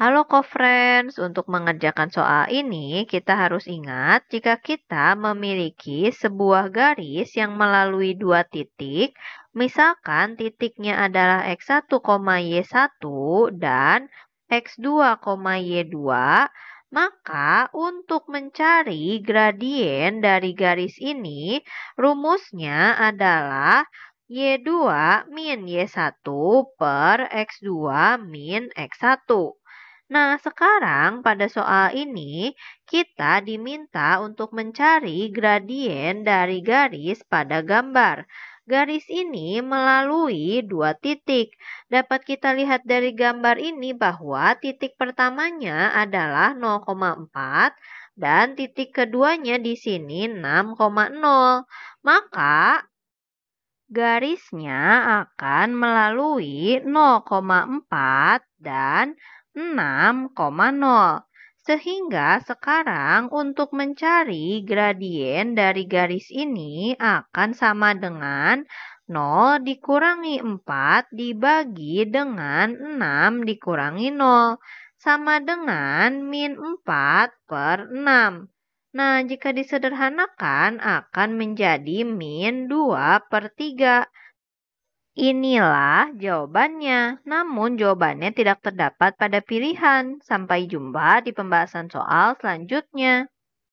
Halo co-friends, untuk mengerjakan soal ini kita harus ingat jika kita memiliki sebuah garis yang melalui dua titik, misalkan titiknya adalah X1, Y1 dan X2, Y2, maka untuk mencari gradien dari garis ini, rumusnya adalah Y2 min Y1 per X2 min X1. Nah, sekarang pada soal ini kita diminta untuk mencari gradien dari garis pada gambar. Garis ini melalui dua titik. Dapat kita lihat dari gambar ini bahwa titik pertamanya adalah 0,4 dan titik keduanya di sini 6,0. Maka garisnya akan melalui 0,4 dan 0,4. 6,0. Sehingga sekarang untuk mencari gradien dari garis ini akan sama dengan 0 dikurangi 4 dibagi dengan 6 dikurangi 0 sama dengan min 4 per 6. Nah, jika disederhanakan akan menjadi min 2 per 3 Inilah jawabannya. Namun jawabannya tidak terdapat pada pilihan. Sampai jumpa di pembahasan soal selanjutnya.